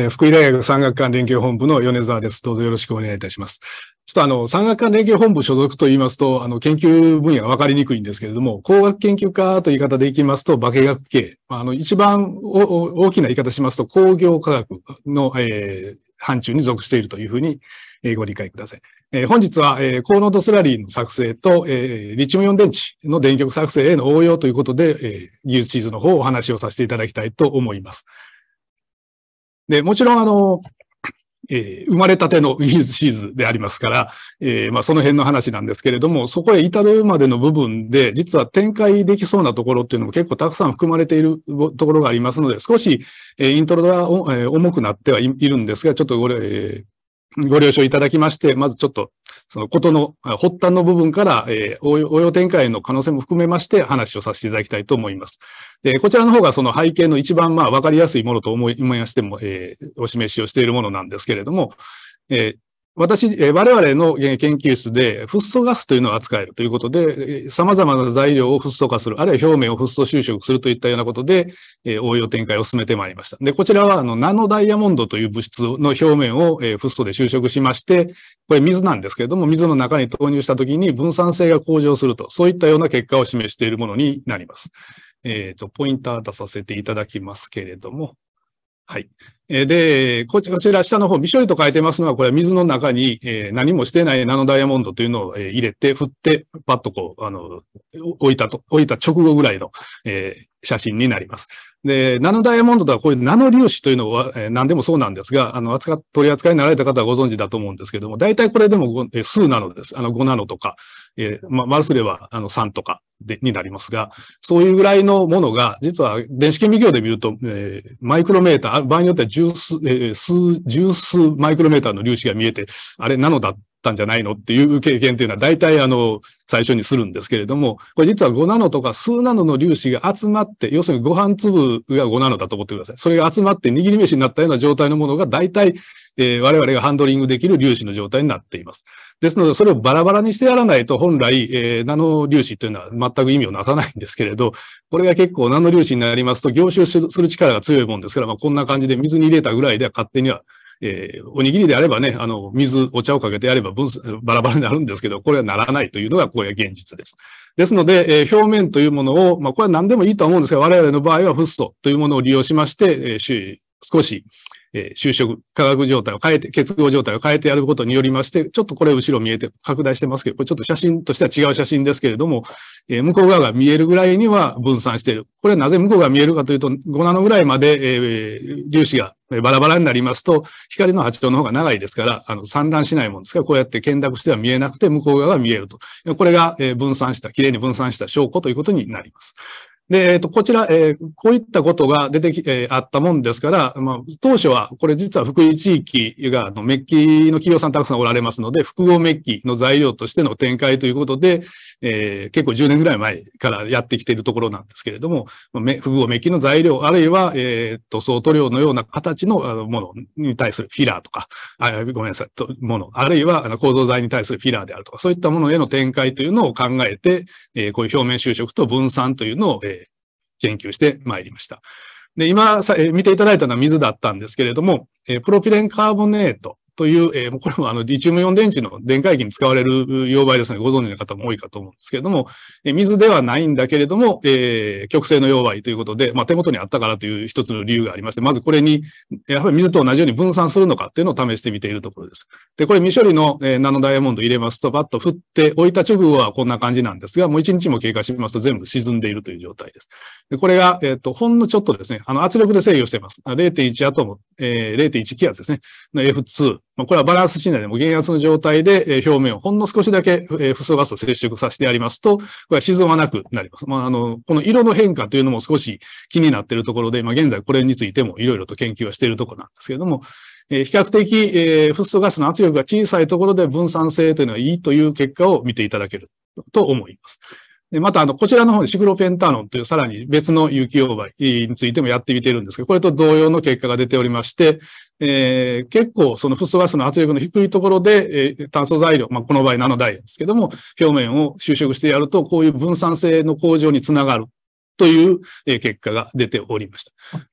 え福井大学産学官連携本部の米沢です。どうぞよろしくお願いいたします。ちょっとあの、産学館連携本部所属と言いますと、あの、研究分野が分かりにくいんですけれども、工学研究家という言い方でいきますと、化学系。あの、一番大きな言い方しますと、工業科学の、えー、範疇に属しているというふうに、えー、ご理解ください。えー、本日は、えー、高濃度スラリーの作成と、えー、リチウムイオン電池の電極作成への応用ということで、えー、技術シーズの方をお話をさせていただきたいと思います。で、もちろん、あの、えー、生まれたてのウィルスシーズでありますから、えー、まあ、その辺の話なんですけれども、そこへ至るまでの部分で、実は展開できそうなところっていうのも結構たくさん含まれているところがありますので、少し、えー、イントロが、え重くなってはい、るんですが、ちょっとこれ、えご了承いただきまして、まずちょっと、そのことの発端の部分から、えー、応用展開の可能性も含めまして話をさせていただきたいと思います。で、こちらの方がその背景の一番、まあ、わかりやすいものと思いましても、えー、お示しをしているものなんですけれども、えー、私、我々の研究室で、フッ素ガスというのを扱えるということで、様々な材料をフッ素化する、あるいは表面をフッ素収縮するといったようなことで、え応用展開を進めてまいりました。で、こちらは、あの、ナノダイヤモンドという物質の表面を、えフッ素で収縮しまして、これ水なんですけれども、水の中に投入したときに分散性が向上すると、そういったような結果を示しているものになります。えっ、ー、と、ポインター出させていただきますけれども、はい。で、こちら下の方、未処理と書いてますのは、これは水の中に何もしてないナノダイヤモンドというのを入れて、振って、パッとこう、あの、置いたと、置いた直後ぐらいの、え写真になります。で、ナノダイヤモンドとはこういうナノ粒子というのは、えー、何でもそうなんですが、あの、扱、取り扱いになられた方はご存知だと思うんですけども、大体これでも、えー、数なのです。あの、5ナノとか、えー、ま、丸すれば、あの、3とかで、になりますが、そういうぐらいのものが、実は電子顕微鏡で見ると、えー、マイクロメーター、場合によっては十数、えー、数、十数マイクロメーターの粒子が見えて、あれ、ナノだったんじゃないのっていう経験っていうのは大体あの、最初にするんですけれども、これ実は5ナノとか数ナノの粒子が集まって、要するにご飯粒が5ナノだと思ってください。それが集まって握り飯になったような状態のものが大体、えー、我々がハンドリングできる粒子の状態になっています。ですので、それをバラバラにしてやらないと、本来、えー、ナノ粒子というのは全く意味をなさないんですけれど、これが結構ナノ粒子になりますと、凝集する力が強いもんですから、まあ、こんな感じで水に入れたぐらいでは勝手にはえー、おにぎりであればね、あの、水、お茶をかけてやれば分バラバラになるんですけど、これはならないというのが、こいう現実です。ですので、えー、表面というものを、まあ、これは何でもいいと思うんですが、我々の場合はフッ素というものを利用しまして、えー、少し、えー、就職、科学状態を変えて、結合状態を変えてやることによりまして、ちょっとこれ後ろ見えて拡大してますけど、これちょっと写真としては違う写真ですけれども、えー、向こう側が見えるぐらいには分散している。これなぜ向こうが見えるかというと、5ナノぐらいまで、えー、粒子がバラバラになりますと、光の波長の方が長いですから、あの、散乱しないもんですから、こうやって見濁しては見えなくて、向こう側が見えると。これが分散した、きれいに分散した証拠ということになります。で、えっ、ー、と、こちら、えー、こういったことが出てき、えー、あったもんですから、まあ、当初は、これ実は福井地域が、あの、メッキの企業さんたくさんおられますので、複合メッキの材料としての展開ということで、えー、結構10年ぐらい前からやってきているところなんですけれども、複合メッキの材料、あるいは、えっ、ー、と、相当量のような形のものに対するフィラーとか、あごめんなさい、ともの、あるいは、あの、構造材に対するフィラーであるとか、そういったものへの展開というのを考えて、えー、こういう表面就職と分散というのを、え研究してまいりました。で、今さ、え見ていただいたのは水だったんですけれども、えプロピレンカーボネートという、えー、これもあの、リチウムイオン電池の電解液に使われる溶媒ですね、ご存知の方も多いかと思うんですけれども、えー、水ではないんだけれども、えー、極性の溶媒ということで、まあ、手元にあったからという一つの理由がありまして、まずこれに、やっぱり水と同じように分散するのかっていうのを試してみているところです。で、これ未処理の、えー、ナノダイヤモンド入れますと、バッと振って置いた直後はこんな感じなんですが、もう一日も経過しますと全部沈んでいるという状態です。で、これが、えっ、ー、と、ほんのちょっとですね、あの、圧力で制御しています。0.1アトム、えー、0.1気圧ですね、の F2 まあ、これはバランス診断でも減圧の状態で、え表面をほんの少しだけ、えフッ素ガスを接触させてやりますと、これは沈まなくなります。まあ、あの、この色の変化というのも少し気になっているところで、まあ、現在これについてもいろいろと研究はしているところなんですけれども、えー、比較的、えー、フッ素ガスの圧力が小さいところで分散性というのはいいという結果を見ていただけると思います。で、また、あの、こちらの方でシクロペンタノンというさらに別の有機溶媒についてもやってみているんですけど、これと同様の結果が出ておりまして、えー、結構そのフッ素ガスの圧力の低いところで、えー、炭素材料、まあ、この場合ナノダイヤですけども、表面を収縮してやると、こういう分散性の向上につながるという結果が出ておりました。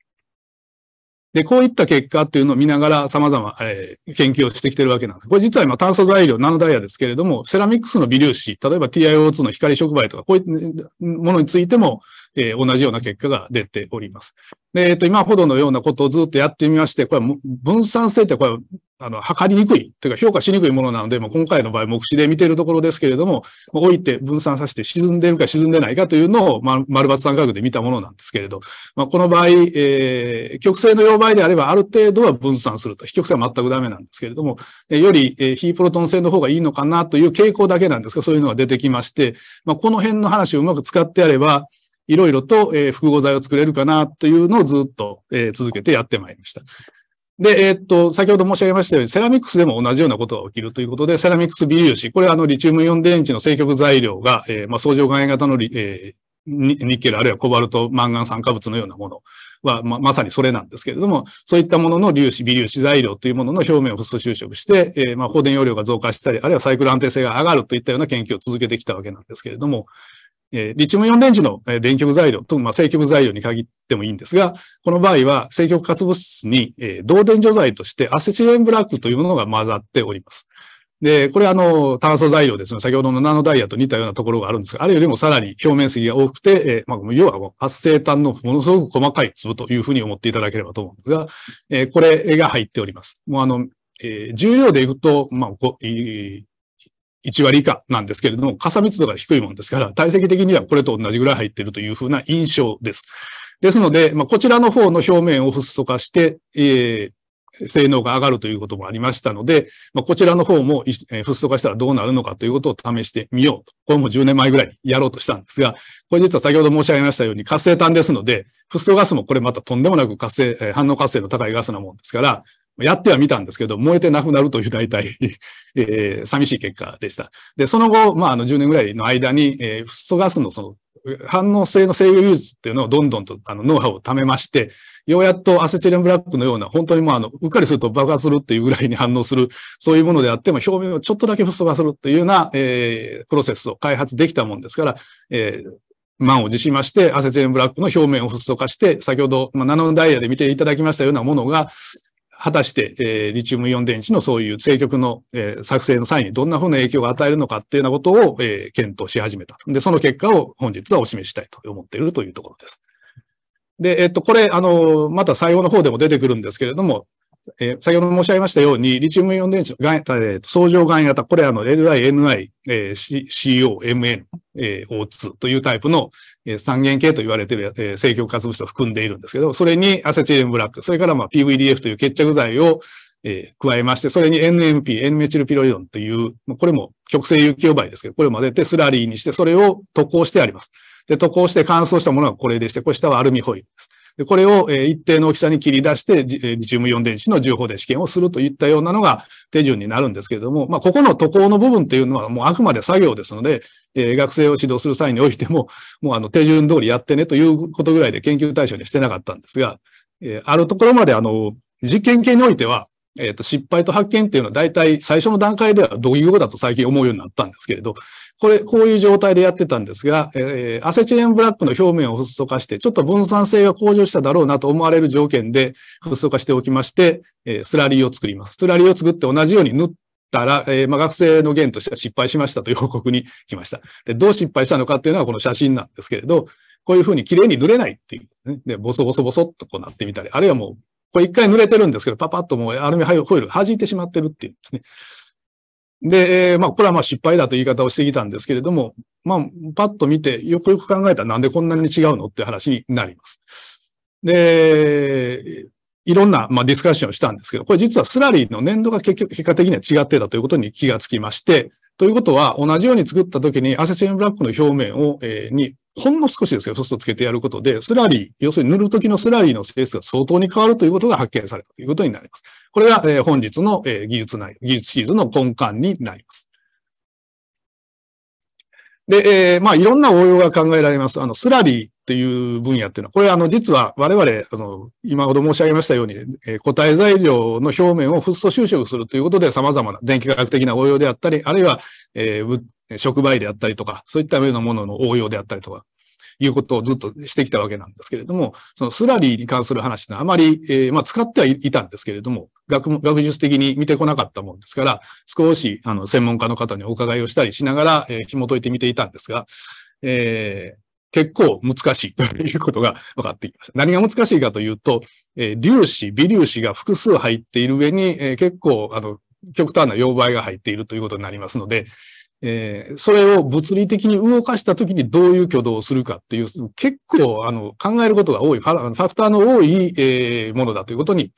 で、こういった結果っていうのを見ながら様々、えー、研究をしてきてるわけなんです。これ実は今炭素材料、ナノダイヤですけれども、セラミックスの微粒子、例えば TiO2 の光触媒とか、こういったものについても、えー、同じような結果が出ております。で、えっ、ー、と、今ほどのようなことをずっとやってみまして、これ分散性ってこれあの、測りにくい、というか評価しにくいものなので、まあ、今回の場合、目視で見ているところですけれども、まあ、置いて分散させて沈んでるか沈んでないかというのを、まあ、丸抜三角で見たものなんですけれど、まあ、この場合、えー、極性の溶媒であれば、ある程度は分散すると。非極性は全くダメなんですけれども、えより、えー、非プロトン性の方がいいのかなという傾向だけなんですが、そういうのが出てきまして、まあ、この辺の話をうまく使ってやれば、いろいろと、え複合剤を作れるかなというのをずっと、え続けてやってまいりました。で、えー、っと、先ほど申し上げましたように、セラミックスでも同じようなことが起きるということで、セラミックス微粒子、これあの、リチウムイオン電池の正極材料が、えー、まあ、相乗岩塩型のリ、えー、ニッケル、あるいはコバルト、マンガン酸化物のようなものは、まあ、まさにそれなんですけれども、そういったものの粒子、微粒子材料というものの表面をフッ素収縮して、えー、まあ、放電容量が増加したり、あるいはサイクル安定性が上がるといったような研究を続けてきたわけなんですけれども、えー、リチウム4電池の、え電極材料、と、まあ、正極材料に限ってもいいんですが、この場合は正極活物質に、えー、導電除剤としてアセチレンブラックというものが混ざっております。で、これあの、炭素材料ですね。先ほどのナノダイヤと似たようなところがあるんですが、あれよりもさらに表面積が多くて、えー、まあ、要は活性炭のものすごく細かい粒というふうに思っていただければと思うんですが、えー、これが入っております。もうあの、えー、重量でいくと、まあ、1割以下なんですけれども、加算密度が低いものですから、体積的にはこれと同じぐらい入っているというふうな印象です。ですので、まあ、こちらの方の表面をフッ素化して、えー、性能が上がるということもありましたので、まあ、こちらの方も、えフッ素化したらどうなるのかということを試してみようと。これも10年前ぐらいにやろうとしたんですが、これ実は先ほど申し上げましたように活性炭ですので、フッ素ガスもこれまたとんでもなく活性、反応活性の高いガスなもんですから、やってはみたんですけど、燃えてなくなるという大体 えー、寂しい結果でした。で、その後、まあ、あの、10年ぐらいの間に、えー、フッ素ガスのその、反応性の制御技術っていうのをどんどんとあのノウハウを貯めまして、ようやっとアセチレンブラックのような、本当にもうあの、うっかりすると爆発するっていうぐらいに反応する、そういうものであっても、表面をちょっとだけフッ素化するっていうような、えー、プロセスを開発できたもんですから、えー、満を持しまして、アセチレンブラックの表面をフッ素化して、先ほど、まあ、ナノダイヤで見ていただきましたようなものが、果たして、えー、リチウムイオン電池のそういう政局の、えー、作成の際にどんなふうな影響を与えるのかっていうようなことを、えー、検討し始めた。で、その結果を本日はお示ししたいと思っているというところです。で、えっと、これ、あの、また最後の方でも出てくるんですけれども、えー、先ほど申し上げましたように、リチウムイオン電池えー、相乗岩型、これあの LI、NI、え CO、MN、えー、O2 というタイプの、えー、三元系と言われている、えー、正極活物質を含んでいるんですけど、それにアセチレンブラック、それからまあ PVDF という決着剤を、えー、加えまして、それに NMP、N メチルピロイドンという、これも極性有機溶媒ですけど、これを混ぜてスラリーにして、それを渡航してあります。で、渡航して乾燥したものがこれでして、これ下はアルミホイルです。これを一定の大きさに切り出して、リチウムイオン電子の重宝で試験をするといったようなのが手順になるんですけれども、まあ、ここの渡航の部分っていうのはもうあくまで作業ですので、え学生を指導する際においても、もうあの手順通りやってねということぐらいで研究対象にしてなかったんですが、えあるところまであの、実験系においては、えっ、ー、と、失敗と発見っていうのは大体最初の段階ではどういうことだと最近思うようになったんですけれど、これ、こういう状態でやってたんですが、えー、アセチレンブラックの表面をフッ素化して、ちょっと分散性が向上しただろうなと思われる条件でフッ素化しておきまして、えー、スラリーを作ります。スラリーを作って同じように塗ったら、えー、まあ、学生の件としては失敗しましたという報告に来ました。で、どう失敗したのかっていうのはこの写真なんですけれど、こういうふうに綺麗に塗れないっていう、ね。で、ボソボソボソっとこうなってみたり、あるいはもうこれ一回濡れてるんですけど、パパッともうアルミホイル弾いてしまってるっていうんですね。で、えー、まあ、これはまあ失敗だという言い方をしてきたんですけれども、まあ、パッと見て、よくよく考えたらなんでこんなに違うのって話になります。で、いろんな、まあ、ディスカッションをしたんですけど、これ実はスラリーの粘度が結局、結果的には違ってたということに気がつきまして、ということは、同じように作ったときにアセチレンブラックの表面を、えー、に、ほんの少しですけど、フッ素つけてやることで、スラリー、要するに塗るときのスラリーの性質が相当に変わるということが発見されたということになります。これが、えー、本日の、えー、技術内技術シリーズの根幹になります。で、えー、まあ、いろんな応用が考えられます。あの、スラリー、っていう分野っていうのは、これあの実は我々、あの、今ほど申し上げましたように、えー、体材料の表面をフッ素収縮するということで様々な電気科学的な応用であったり、あるいは、えー、触媒であったりとか、そういったようなものの応用であったりとか、いうことをずっとしてきたわけなんですけれども、そのスラリーに関する話ってのあまり、えー、まあ、使ってはいたんですけれども、学学術的に見てこなかったもんですから、少しあの専門家の方にお伺いをしたりしながら、えー、紐解いてみていたんですが、えー、結構難しいということが分かってきました。何が難しいかというと、え粒子、微粒子が複数入っている上に、え結構、あの、極端な溶媒が入っているということになりますので、えー、それを物理的に動かしたときにどういう挙動をするかっていう、結構あの考えることが多い、ファファクターの多い、えー、ものだということに、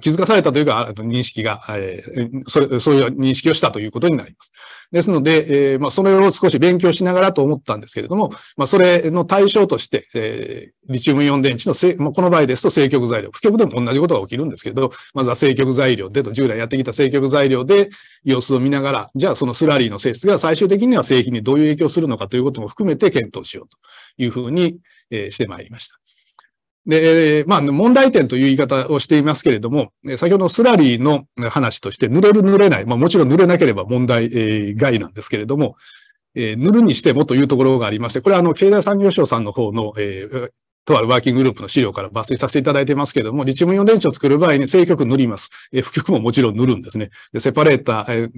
気づかされたというか、認識が、えー、それ、そういう認識をしたということになります。ですので、えー、まあ、それを少し勉強しながらと思ったんですけれども、まあ、それの対象として、えー、リチウムイオン電池のせ、まあ、この場合ですと正極材料、負極でも同じことが起きるんですけど、まずは正極材料でと、従来やってきた正極材料で様子を見ながら、じゃあそのスラリーの性質が最終的には製品にどういう影響するのかということも含めて検討しようというふうに、えしてまいりました。で、まあ、問題点という言い方をしていますけれども、先ほどスラリーの話として、濡れる濡れない、まあ、もちろん濡れなければ問題外なんですけれども、え塗るにしてもというところがありまして、これはあの、経済産業省さんの方の、えー、とあるワーキンググループの資料から抜粋させていただいてますけれども、リチウムイオン電池を作る場合に正極塗ります。えー、負極ももちろん塗るんですね。でセパレーター、えー、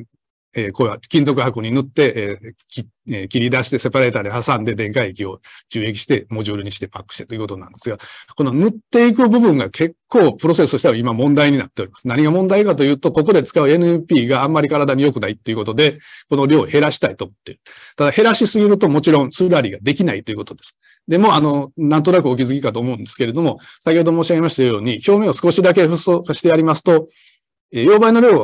えー、こうやって金属箱に塗って、えーきえー、切り出してセパレーターで挟んで電解液を注液して、モジュールにしてパックしてということなんですが、この塗っていく部分が結構プロセスとしては今問題になっております。何が問題かというと、ここで使う NP があんまり体に良くないということで、この量を減らしたいと思っている。ただ減らしすぎるともちろんスラリーができないということです。でも、あの、なんとなくお気づきかと思うんですけれども、先ほど申し上げましたように、表面を少しだけ不足化してやりますと、えー、溶媒の量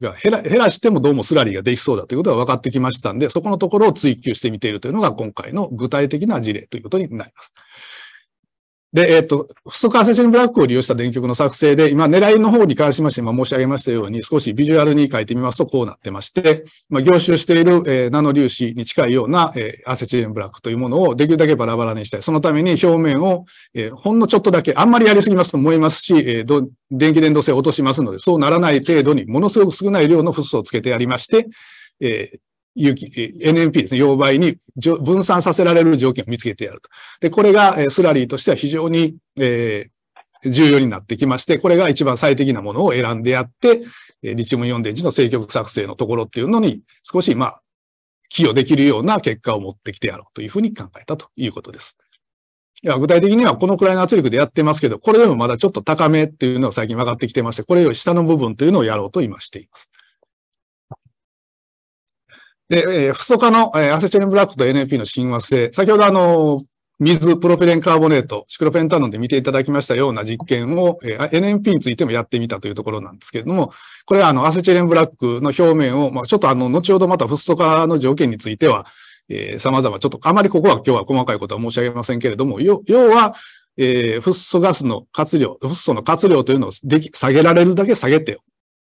が減ら減らしてもどうもスラリーができそうだということが分かってきましたんで、そこのところを追求してみているというのが今回の具体的な事例ということになります。で、えっ、ー、と、不足アセチンブラックを利用した電極の作成で、今、狙いの方に関しまして、今申し上げましたように、少しビジュアルに書いてみますと、こうなってまして、まあ、凝集している、えー、ナノ粒子に近いような、えー、アセチレンブラックというものをできるだけバラバラにしたい。そのために表面を、えー、ほんのちょっとだけ、あんまりやりすぎますと思いますし、えー、電気伝導性を落としますので、そうならない程度に、ものすごく少ない量のフッ素をつけてやりまして、えー、有機、NMP ですね、溶媒に分散させられる条件を見つけてやると。で、これがスラリーとしては非常に、えー、重要になってきまして、これが一番最適なものを選んでやって、リチウムイオン電池の正極作成のところっていうのに少し、まあ、寄与できるような結果を持ってきてやろうというふうに考えたということです。具体的にはこのくらいの圧力でやってますけど、これでもまだちょっと高めっていうのが最近分かってきてまして、これより下の部分というのをやろうと今しています。で、えー、フ素化の、えー、アセチレンブラックと NAP の親和性。先ほどあの、水、プロペレンカーボネート、シクロペンタノンで見ていただきましたような実験を、えー、NMP についてもやってみたというところなんですけれども、これはあの、アセチレンブラックの表面を、まあ、ちょっとあの、後ほどまたフッ素化の条件については、えー、様々、ちょっとあまりここは今日は細かいことは申し上げませんけれども、要は、えー、フッ素ガスの活量、フッ素の活量というのをでき下げられるだけ下げて、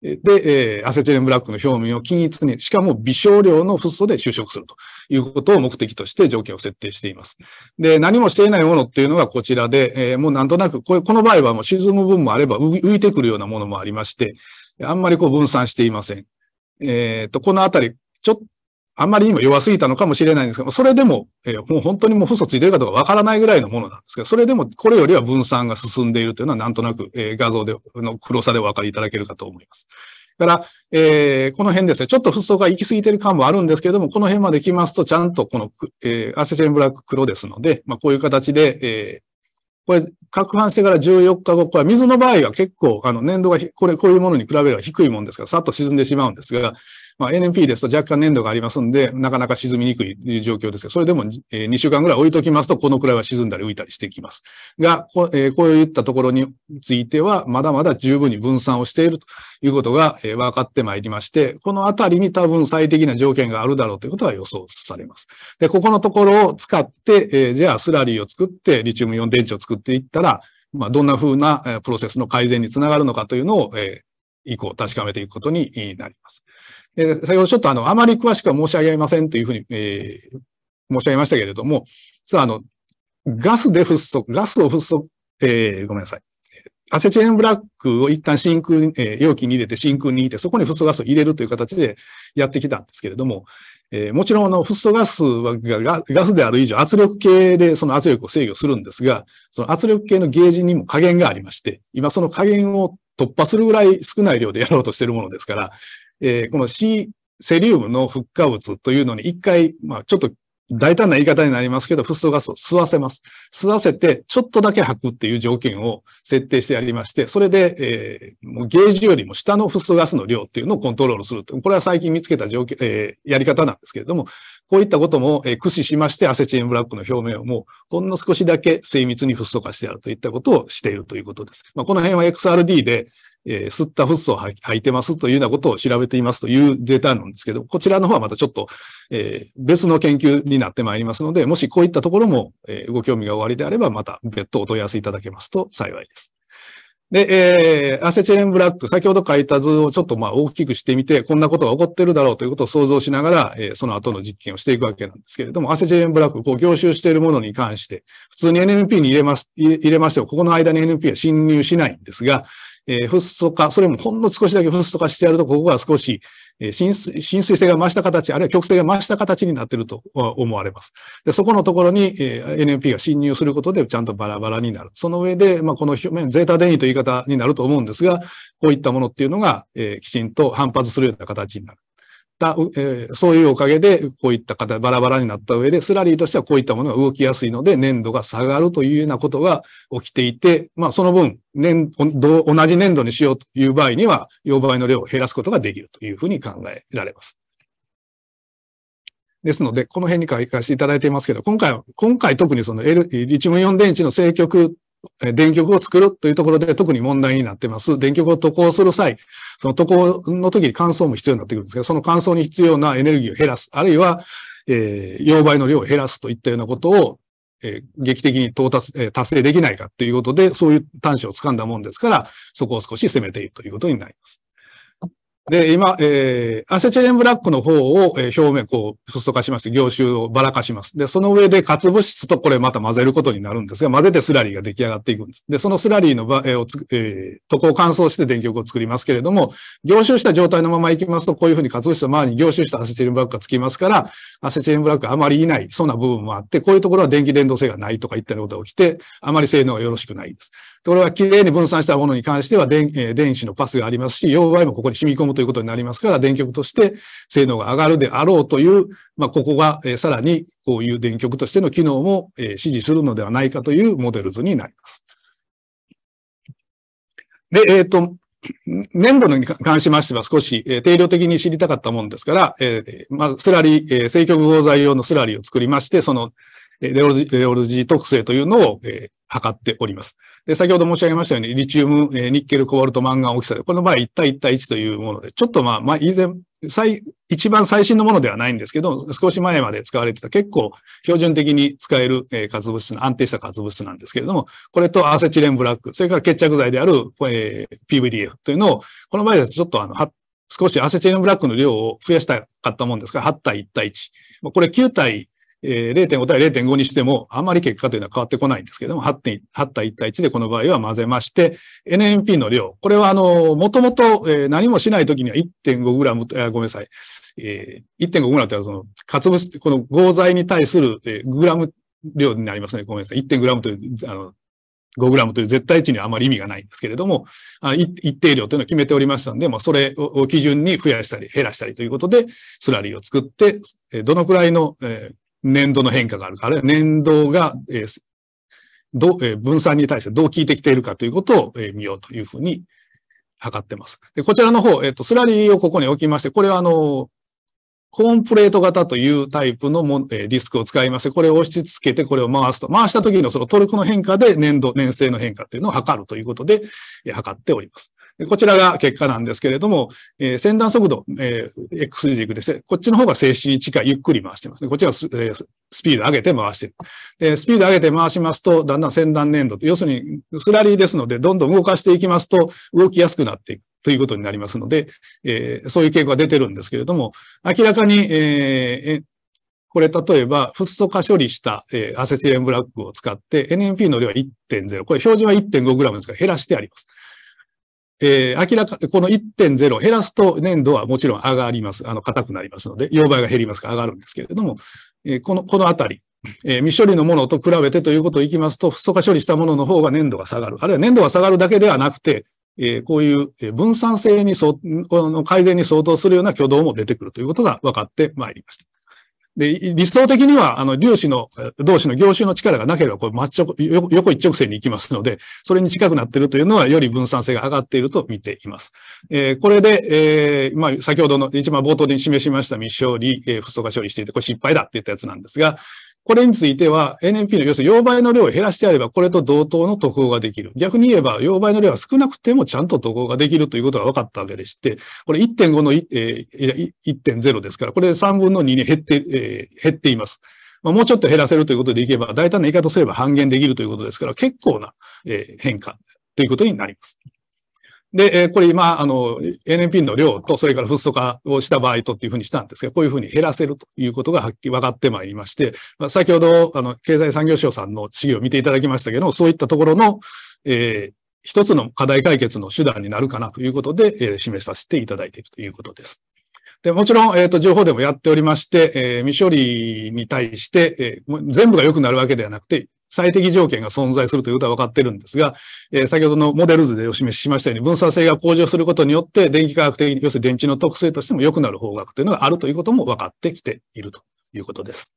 で、えー、アセチレンブラックの表面を均一に、しかも微少量のフッ素で就職するということを目的として条件を設定しています。で、何もしていないものっていうのがこちらで、えー、もうなんとなくこ、この場合はもう沈む分もあれば浮いてくるようなものもありまして、あんまりこう分散していません。えっ、ー、と、このあたり、ちょっあんまりにも弱すぎたのかもしれないんですけど、それでも、えー、もう本当にもう嘘ついてるかどうかわからないぐらいのものなんですけど、それでもこれよりは分散が進んでいるというのはなんとなく、えー、画像での黒さでお分かりいただけるかと思います。だから、えー、この辺ですね、ちょっと服装が行き過ぎてる感もあるんですけれども、この辺まで来ますと、ちゃんとこの、えー、アセチェンブラック黒ですので、まあ、こういう形で、えー、これ、拡拌してから14日後、これ水の場合は結構、あの、粘度が、これ、こういうものに比べれば低いもんですから、さっと沈んでしまうんですが、まあ、NP ですと若干粘度がありますんで、なかなか沈みにくい状況ですけど、それでも2週間ぐらい置いときますと、このくらいは沈んだり浮いたりしていきます。が、こ,、えこういったところについては、まだまだ十分に分散をしているということが、え分かってまいりまして、このあたりに多分最適な条件があるだろうということは予想されます。で、ここのところを使って、えじゃあスラリーを作って、リチウムイオン電池を作っていったら、まあ、どんな風なプロセスの改善につながるのかというのを、え以降確かめていくことになります。先ほどちょっとあの、あまり詳しくは申し上げませんというふうに、えー、申し上げましたけれども、さあ、あの、ガスでフッ素、ガスをフッ素、えー、ごめんなさい。アセチレンブラックを一旦真空、えー、容器に入れて真空に入れて、そこにフッ素ガスを入れるという形でやってきたんですけれども、えー、もちろんあの、フッ素ガスはガガスである以上圧力計でその圧力を制御するんですが、その圧力計のゲージにも加減がありまして、今その加減を突破するぐらい少ない量でやろうとしているものですから、えー、この C セリウムの復化物というのに一回、まあちょっと大胆な言い方になりますけど、フッ素ガスを吸わせます。吸わせて、ちょっとだけ吐くっていう条件を設定してやりまして、それで、えー、もうゲージよりも下のフッ素ガスの量っていうのをコントロールするこれは最近見つけた条件、えー、やり方なんですけれども、こういったことも、えー、駆使しまして、アセチエンブラックの表面をもう、ほんの少しだけ精密にフッ素化してやるといったことをしているということです。まあ、この辺は XRD で、えー、吸ったフッ素を履いてますというようなことを調べていますというデータなんですけど、こちらの方はまたちょっと、えー、別の研究になってまいりますので、もしこういったところも、えー、ご興味がおありであれば、また別途お問い合わせいただけますと幸いです。で、えー、アセチレンブラック、先ほど書いた図をちょっとまあ大きくしてみて、こんなことが起こってるだろうということを想像しながら、えー、その後の実験をしていくわけなんですけれども、アセチレンブラック、こう凝集しているものに関して、普通に NMP に入れます、入れましても、ここの間に NMP は侵入しないんですが、えー、フッ素化、それもほんの少しだけフッ素化してやると、ここが少し、えー、浸水、浸水性が増した形、あるいは極性が増した形になっていると思われます。で、そこのところに、えー、NMP が侵入することでちゃんとバラバラになる。その上で、まあ、この表面、ゼータ電位という言い方になると思うんですが、こういったものっていうのが、えー、きちんと反発するような形になる。た、えー、そういうおかげで、こういった方、バラバラになった上で、スラリーとしてはこういったものが動きやすいので、粘度が下がるというようなことが起きていて、まあ、その分、年、同じ粘土にしようという場合には、溶媒の量を減らすことができるというふうに考えられます。ですので、この辺に書かせていただいていますけど、今回は、今回特にその、L、リチウムイオン電池の正極電極を作るというところで特に問題になってます。電極を渡航する際、その渡航の時に乾燥も必要になってくるんですけど、その乾燥に必要なエネルギーを減らす、あるいは、えー、溶媒の量を減らすといったようなことを、えー、劇的に到達、えー、達成できないかということで、そういう端子を掴んだもんですから、そこを少し攻めているということになります。で、今、えー、アセチレンブラックの方を、えー、表面、こう、そかしまして、凝集をばらかします。で、その上で活物質とこれまた混ぜることになるんですが、混ぜてスラリーが出来上がっていくんです。で、そのスラリーの場、えー、をつ、えー、とこを乾燥して電極を作りますけれども、凝集した状態のままいきますと、こういうふうに活物質の周りに凝集したアセチレンブラックがつきますから、アセチレンブラックがあまりいない、そんな部分もあって、こういうところは電気伝導性がないとかいったようなことが起きて、あまり性能がよろしくないです。ところが、きれいに分散したものに関しては電、え電子のパスがありますし、溶媒もここに染み込むということになりますから、電極として性能が上がるであろうという、まあ、ここが、えさらにこういう電極としての機能も、え支持するのではないかというモデル図になります。で、えっ、ー、と、粘土に関しましては少し、え定量的に知りたかったもんですから、えー、まスラリー、え正極合材用のスラリーを作りまして、その、レオルジー特性というのを、え測っております。で、先ほど申し上げましたように、リチウム、えニッケル、コバルト、マンガン、大きさで、この場合1対1対1というもので、ちょっとまあ、まあ、以前、最、一番最新のものではないんですけど、少し前まで使われてた結構標準的に使える、え活物質の、安定した活物質なんですけれども、これとアセチレンブラック、それから決着剤である、えー、PVDF というのを、この場合だとちょっとあの、少しアセチレンブラックの量を増やしたかったもんですから、8対1対1。これ9対え0.5対0.5にしても、あまり結果というのは変わってこないんですけれども、8, 対1対1でこの場合は混ぜまして、NMP の量。これは、あの、もともと何もしないときには 1.5g、ごめんなさい。えー、1.5g ってその、かつぶし、この合剤に対する、えグラム量になりますね。ごめんなさい。1.5g という、あの、5ムという絶対値にはあまり意味がないんですけれども、あ一定量というのを決めておりましたので、もうそれを基準に増やしたり減らしたりということで、スラリーを作って、どのくらいの、え年度の変化があるか、あるいは年度が、えーどえー、分散に対してどう効いてきているかということを、え見ようというふうに測ってます。で、こちらの方、えっ、ー、と、スラリーをここに置きまして、これはあの、コーンプレート型というタイプのも、えー、ディスクを使いまして、これを押し付けて、これを回すと。回した時のそのトルクの変化で年度、年性の変化というのを測るということで、えー、測っております。こちらが結果なんですけれども、えー、先端速度、えー、X 軸です。こっちの方が静止近い、ゆっくり回してます、ね。こっちはス,、えー、スピード上げて回してる。で、スピード上げて回しますと、だんだん先端粘土、要するにスラリーですので、どんどん動かしていきますと、動きやすくなっていく。ということになりますので、えー、そういう傾向が出てるんですけれども、明らかに、えー、これ例えば、フッ素化処理した、えー、アセチレンブラックを使って NMP の量は1.0。これ標準は 1.5g ですが減らしてあります。えー、明らか、この1.0減らすと粘土はもちろん上がります。あの、硬くなりますので、溶媒が減りますから上がるんですけれども、えー、この、このあたり、えー、未処理のものと比べてということをいきますと、不ッ素化処理したものの方が粘度が下がる。あるいは粘度が下がるだけではなくて、えー、こういう分散性にそ、の改善に相当するような挙動も出てくるということが分かってまいりました。で、理想的には、あの、粒子の、同士の凝集の力がなければ、こう、真っ直、横一直線に行きますので、それに近くなっているというのは、より分散性が上がっていると見ています。えー、これで、えー、まあ、先ほどの一番冒頭で示しました未勝利、えー、不相が勝利していて、これ失敗だって言ったやつなんですが、これについては NMP の要するに溶媒の量を減らしてあればこれと同等の塗航ができる。逆に言えば溶媒の量は少なくてもちゃんと塗航ができるということが分かったわけでして、これ1.5の、えー、1.0ですから、これ3分の2に減って、えー、減っています。まあ、もうちょっと減らせるということでいけば、大胆な言い方すれば半減できるということですから、結構な、えー、変化ということになります。で、えこれ今、あの、n n p の量と、それからフッ素化をした場合とっていうふうにしたんですが、こういうふうに減らせるということがはっきり分かってまいりまして、まあ、先ほど、あの、経済産業省さんの資料を見ていただきましたけど、そういったところの、えー、一つの課題解決の手段になるかなということで、えー、示させていただいているということです。で、もちろん、えっ、ー、と、情報でもやっておりまして、えー、未処理に対して、えー、全部が良くなるわけではなくて、最適条件が存在するということは分かってるんですが、えー、先ほどのモデル図でお示ししましたように、分散性が向上することによって、電気科学的に、要するに電池の特性としても良くなる方角というのがあるということも分かってきているということです。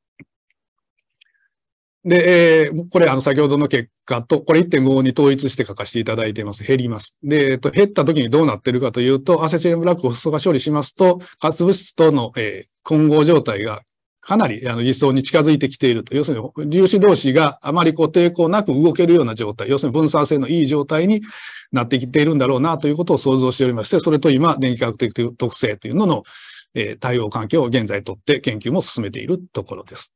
で、えー、これ、あの、先ほどの結果と、これ1.5に統一して書かせていただいています。減ります。で、えっと、減った時にどうなってるかというと、アセチレンブラックを細ッ素が処理しますと、活物質との、えー、混合状態がかなりあの理想に近づいてきていると。要するに粒子同士があまりこう抵抗なく動けるような状態、要するに分散性のいい状態になってきているんだろうなということを想像しておりまして、それと今、電気科学的特性というのの、え対応環境を現在とって研究も進めているところです。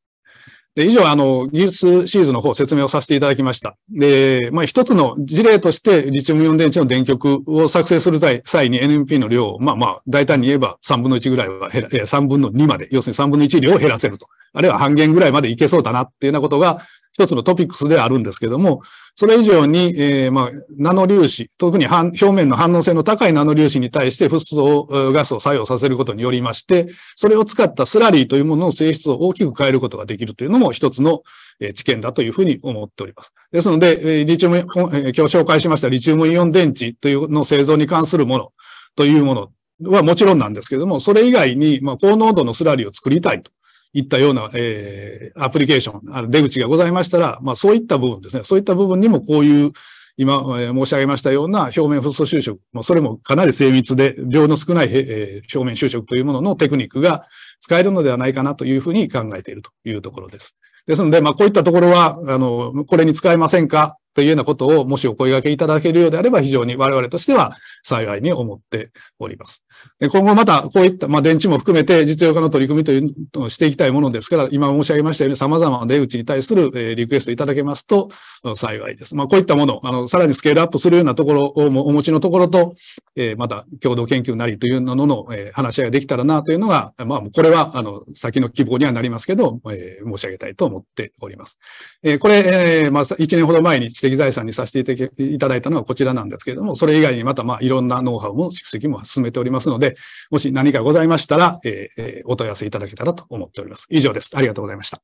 で、以上、あの、技術シリーズの方説明をさせていただきました。で、まあ、一つの事例として、リチウムイオン電池の電極を作成する際に NMP の量を、まあまあ、大胆に言えば3分の1ぐらいは減ら、3分の2まで、要するに3分の1量を減らせると。あるいは半減ぐらいまでいけそうだなっていうようなことが、一つのトピックスであるんですけども、それ以上に、えー、まあ、ナノ粒子、特に表面の反応性の高いナノ粒子に対してフッ素ガスを作用させることによりまして、それを使ったスラリーというものの性質を大きく変えることができるというのも一つの知見だというふうに思っております。ですので、リチウム、今日紹介しましたリチウムイオン電池というの製造に関するものというものはもちろんなんですけども、それ以外に、まあ、高濃度のスラリーを作りたいといったような、えー、アプリケーション、あの出口がございましたら、まあそういった部分ですね。そういった部分にもこういう、今、え申し上げましたような表面フッ素就職、まあ、それもかなり精密で量の少ない、えー、表面就職というもののテクニックが使えるのではないかなというふうに考えているというところです。ですので、まあこういったところは、あの、これに使えませんかというようなことをもしお声掛けいただけるようであれば非常に我々としては幸いに思っております。今後またこういった、まあ、電池も含めて実用化の取り組みというのをしていきたいものですから、今申し上げましたように様々な出口に対する、えリクエストいただけますと幸いです。まあ、こういったもの、あの、さらにスケールアップするようなところをお持ちのところと、えまた共同研究なりというのの、え話し合いができたらなというのが、まあ、これは、あの、先の希望にはなりますけど、え申し上げたいと思っております。えこれ、えまあ、1年ほど前に知的財産にさせていただいたのはこちらなんですけれども、それ以外にまたまあいろんなノウハウも蓄積も進めておりますので、もし何かございましたら、えー、お問い合わせいただけたらと思っております。以上です。ありがとうございました。